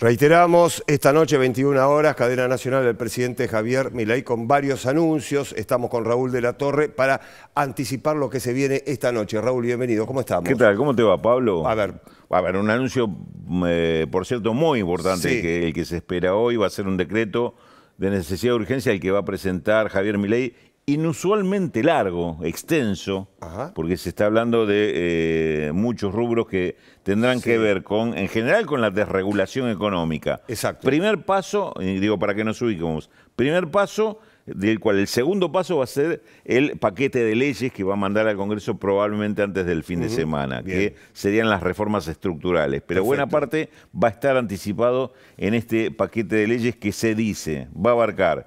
Reiteramos, esta noche 21 horas, cadena nacional del presidente Javier Milei con varios anuncios. Estamos con Raúl de la Torre para anticipar lo que se viene esta noche. Raúl, bienvenido, ¿cómo estamos? ¿Qué tal? ¿Cómo te va, Pablo? A ver. A ver, un anuncio, eh, por cierto, muy importante, que el que se espera hoy va a ser un decreto de necesidad de urgencia el que va a presentar Javier Milei inusualmente largo, extenso, porque se está hablando de eh, muchos rubros que tendrán que ver con, en general, con la desregulación económica. Exacto. Primer paso, digo para que nos ubiquemos, primer paso del cual el segundo paso va a ser el paquete de leyes que va a mandar al Congreso probablemente antes del fin de semana, que serían las reformas estructurales. Pero buena parte va a estar anticipado en este paquete de leyes que se dice va a abarcar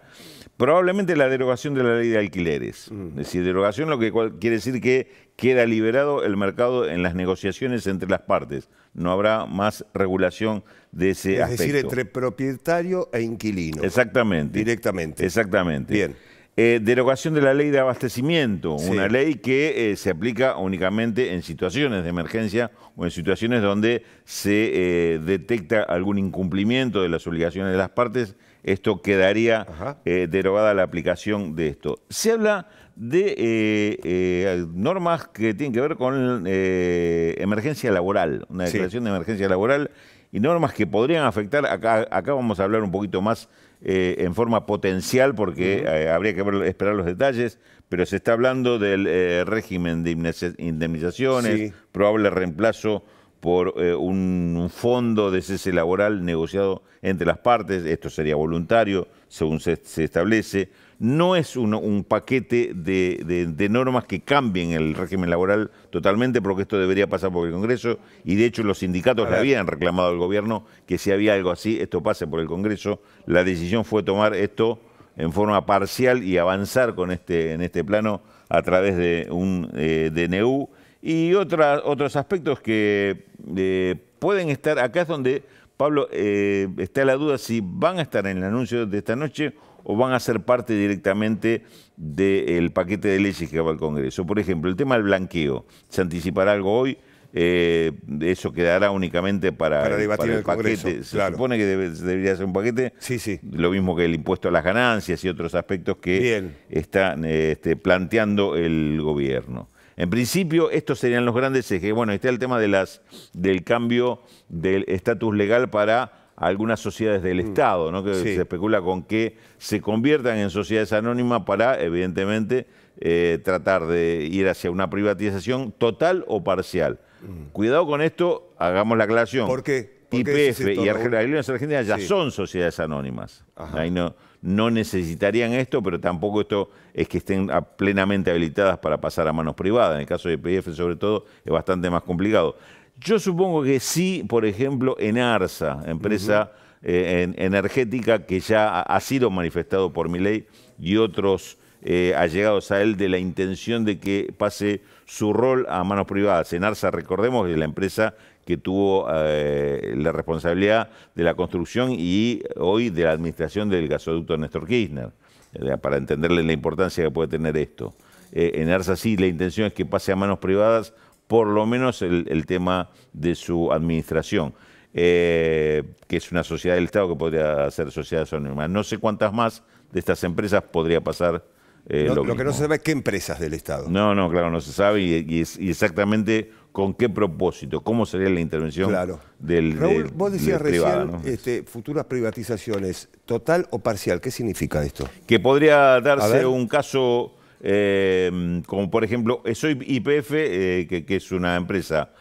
Probablemente la derogación de la ley de alquileres. Es decir, derogación lo que quiere decir que queda liberado el mercado en las negociaciones entre las partes. No habrá más regulación de ese es aspecto. Es decir, entre propietario e inquilino. Exactamente. Directamente. Exactamente. Bien. Eh, derogación de la ley de abastecimiento, una ley que eh, se aplica únicamente en situaciones de emergencia o en situaciones donde se eh, detecta algún incumplimiento de las obligaciones de las partes esto quedaría eh, derogada la aplicación de esto. Se habla de eh, eh, normas que tienen que ver con emergencia laboral, una declaración de emergencia laboral y normas que podrían afectar, acá, acá vamos a hablar un poquito más en forma potencial porque habría que esperar los detalles, pero se está hablando del régimen de indemnizaciones, probable reemplazo por eh, un, fondo de cese laboral negociado entre las partes, esto sería voluntario, según se, establece, no es un, paquete de, normas que cambien el régimen laboral totalmente, porque esto debería pasar por el Congreso, y de hecho los sindicatos le habían reclamado al gobierno que si había algo así, esto pase por el Congreso, la decisión fue tomar esto en forma parcial y avanzar con este, en este plano a través de un eh, DNU y otra, otros aspectos que eh, pueden estar, acá es donde, Pablo, eh, está la duda si van a estar en el anuncio de esta noche o van a ser parte directamente del paquete de leyes que va al Congreso. Por ejemplo, el tema del blanqueo. ¿Se anticipará algo hoy? Eh, eso quedará únicamente para, debatir el, paquete. Se supone que debería ser un paquete. Sí, sí. Lo mismo que el impuesto a las ganancias y otros aspectos que están eh, está planteando el gobierno. En principio, estos serían los grandes ejes. Bueno, está el tema de las, del cambio del estatus legal para algunas sociedades del mm. Estado, ¿no? que se especula con que se conviertan en sociedades anónimas para, evidentemente, eh, tratar de ir hacia una privatización total o parcial. Mm. Cuidado con esto, hagamos la aclaración. ¿Por qué? IPF y Argentinas ya son sociedades anónimas. Ahí no, no necesitarían esto, pero tampoco esto es que estén plenamente habilitadas para pasar a manos privadas. En el caso de PDF, sobre todo, es bastante más complicado. Yo supongo que sí, por ejemplo, en ARSA, empresa eh, energética que ya ha sido manifestado por ley y otros eh, allegados a él de la intención de que pase su rol a manos privadas. En ARSA, recordemos que la empresa que tuvo eh, la responsabilidad de la construcción y hoy de la administración del gasoducto Néstor Kirchner, eh, para entenderle la importancia que puede tener esto. Eh, en Arsa sí, la intención es que pase a manos privadas por lo menos el, tema de su administración. que es una sociedad del Estado que podría ser sociedad anónima. No sé cuántas más de estas empresas podría pasar eh, lo, que no se sabe es qué empresas del Estado. No, no, claro, no se sabe y, exactamente con qué propósito, cómo sería la intervención claro. del Raúl, vos decías recién este, futuras privatizaciones, total o parcial, ¿qué significa esto? Que podría darse un caso eh, como por ejemplo, eh, soy IPF, que, es una empresa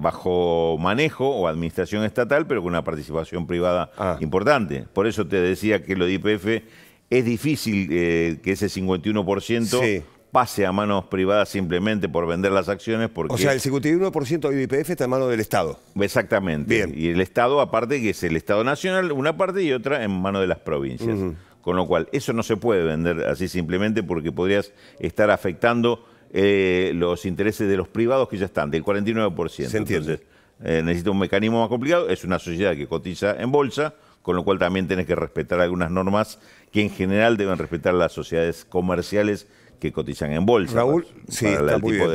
bajo manejo o administración estatal, pero con una participación privada ah. importante. Por eso te decía que lo de IPF es difícil eh, que ese 51% pase a manos privadas simplemente por vender las acciones. Porque o sea, el 51% de IPF está en manos del Estado. Exactamente. Y el Estado, aparte que es el Estado Nacional, una parte y otra en manos de las provincias. Con lo cual, eso no se puede vender así simplemente porque podrías estar afectando eh, los intereses de los privados que ya están, del 49%. Se entiende. Entonces, eh, necesita un mecanismo más complicado. Es una sociedad que cotiza en bolsa con lo cual también tenés que respetar algunas normas que en general deben respetar las sociedades comerciales que cotizan en bolsa. Raúl, para, sí, el tipo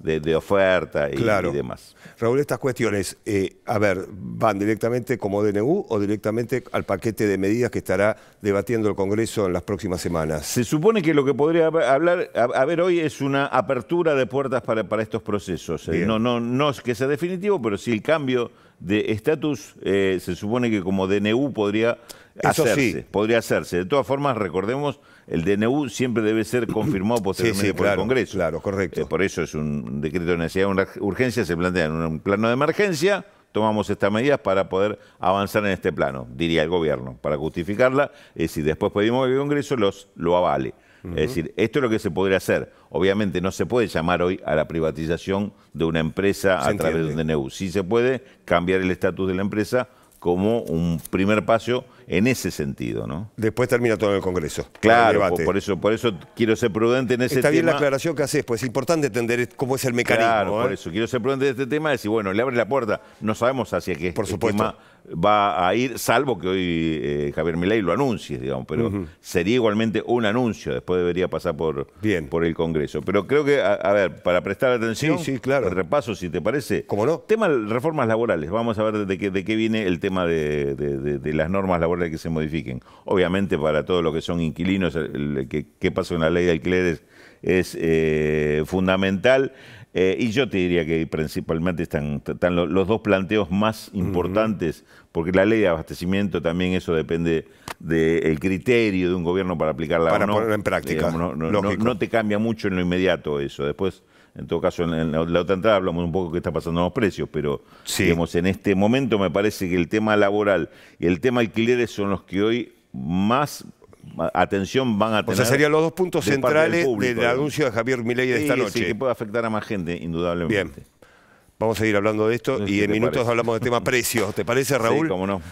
De, oferta y, claro. demás. Raúl, estas cuestiones, eh, a ver, ¿van directamente como DNU o directamente al paquete de medidas que estará debatiendo el Congreso en las próximas semanas? Se supone que lo que podría hablar, a ver hoy es una apertura de puertas para, para estos procesos. Eh. no, no, no es que sea definitivo, pero sí el cambio de estatus, eh, se supone que como DNU podría hacerse. Podría hacerse. De todas formas, recordemos el DNU siempre debe ser confirmado posteriormente por el Congreso. Claro, correcto. Eh, por eso es un decreto de necesidad una urgencia, se plantea en un plano de emergencia, tomamos estas medidas para poder avanzar en este plano, diría el gobierno, para justificarla, y eh, si después pedimos que el Congreso los, lo avale. Es decir, esto es lo que se podría hacer. Obviamente no se puede llamar hoy a la privatización de una empresa a través de un DNU. Sí se puede cambiar el estatus de la empresa como un primer paso en ese sentido, ¿no? Después termina todo el Congreso. Claro, por, eso, por eso quiero ser prudente en ese tema. Está bien la aclaración que haces, pues es importante entender cómo es el mecanismo. Claro, por ¿eh? eso quiero ser prudente en este tema y decir, bueno, le abre la puerta, no sabemos hacia qué por este tema va a ir, salvo que hoy eh, Javier Milei lo anuncie, digamos, pero sería igualmente un anuncio, después debería pasar por, por el Congreso. Pero creo que, a, ver, para prestar atención, sí, repaso si te parece. ¿Cómo no? Tema reformas laborales, vamos a ver de qué, de qué viene el tema de, de las normas laborales que se modifiquen. Obviamente para todos los que son inquilinos, que, qué pasó en la ley de alquileres es eh, fundamental. Eh, y yo te diría que principalmente están, los dos planteos más importantes, porque la ley de abastecimiento también eso depende del criterio de un gobierno para aplicarla. Para o en práctica. no, no, te cambia mucho en lo inmediato eso. Después en todo caso, en la, otra entrada hablamos un poco de qué está pasando en los precios, pero en este momento me parece que el tema laboral y el tema alquileres son los que hoy más atención van a tener. O sea, serían los dos puntos centrales del, anuncio de Javier Milei de esta noche. Sí, que puede afectar a más gente, indudablemente. Bien. Vamos a seguir hablando de esto y en minutos hablamos del tema precios. ¿Te parece, Raúl? Sí, cómo no.